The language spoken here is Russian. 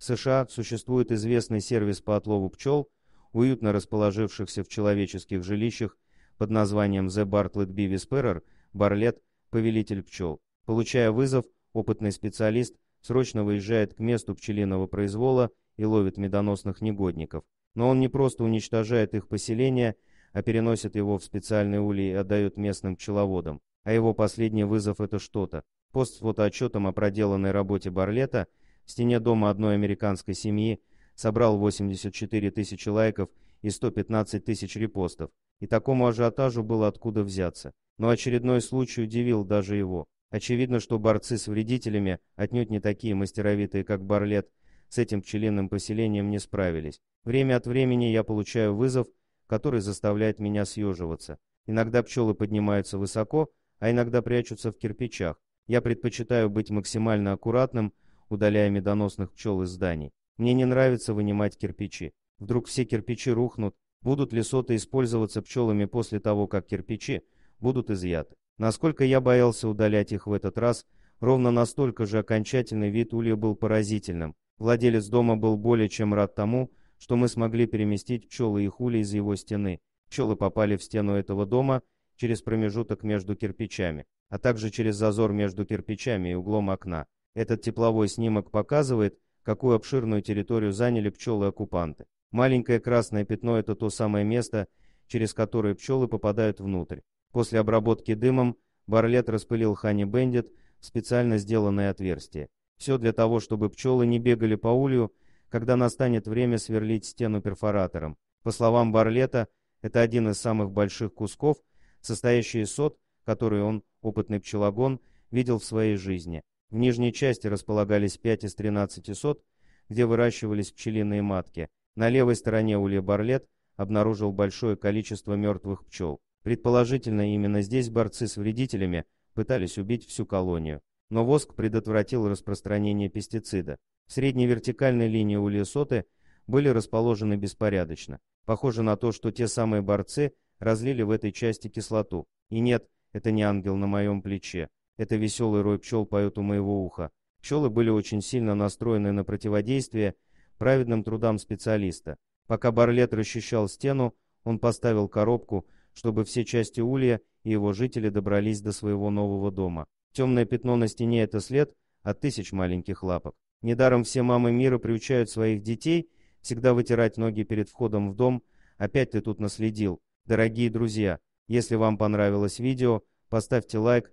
В США существует известный сервис по отлову пчел, уютно расположившихся в человеческих жилищах под названием The Bartlett Bee Whisperer, Барлет, повелитель пчел. Получая вызов, опытный специалист срочно выезжает к месту пчелиного произвола и ловит медоносных негодников. Но он не просто уничтожает их поселение, а переносит его в специальный улей и отдает местным пчеловодам. А его последний вызов – это что-то. Пост с фотоотчетом о проделанной работе Барлета – стене дома одной американской семьи, собрал 84 тысячи лайков и 115 тысяч репостов, и такому ажиотажу было откуда взяться. Но очередной случай удивил даже его. Очевидно, что борцы с вредителями, отнюдь не такие мастеровитые, как Барлет, с этим пчелиным поселением не справились. Время от времени я получаю вызов, который заставляет меня съеживаться. Иногда пчелы поднимаются высоко, а иногда прячутся в кирпичах. Я предпочитаю быть максимально аккуратным, удаляя медоносных пчел из зданий. Мне не нравится вынимать кирпичи. Вдруг все кирпичи рухнут, будут ли соты использоваться пчелами после того, как кирпичи будут изъяты. Насколько я боялся удалять их в этот раз, ровно настолько же окончательный вид улья был поразительным. Владелец дома был более чем рад тому, что мы смогли переместить пчелы и хули из его стены. Пчелы попали в стену этого дома через промежуток между кирпичами, а также через зазор между кирпичами и углом окна. Этот тепловой снимок показывает, какую обширную территорию заняли пчелы-оккупанты. Маленькое красное пятно – это то самое место, через которое пчелы попадают внутрь. После обработки дымом Барлет распылил Хани Бендит в специально сделанное отверстие. Все для того, чтобы пчелы не бегали по улью, когда настанет время сверлить стену перфоратором. По словам Барлета, это один из самых больших кусков, состоящий из сот, которые он, опытный пчелогон, видел в своей жизни. В нижней части располагались 5 из 13 сот, где выращивались пчелиные матки. На левой стороне улья Барлет обнаружил большое количество мертвых пчел. Предположительно, именно здесь борцы с вредителями пытались убить всю колонию. Но воск предотвратил распространение пестицида. В средней вертикальной линии улья соты были расположены беспорядочно. Похоже на то, что те самые борцы разлили в этой части кислоту. И нет, это не ангел на моем плече. Это веселый рой пчел поет у моего уха. Пчелы были очень сильно настроены на противодействие праведным трудам специалиста. Пока Барлет расчищал стену, он поставил коробку, чтобы все части улья и его жители добрались до своего нового дома. Темное пятно на стене — это след от тысяч маленьких лапок. Недаром все мамы мира приучают своих детей всегда вытирать ноги перед входом в дом. Опять ты тут наследил. Дорогие друзья, если вам понравилось видео, поставьте лайк,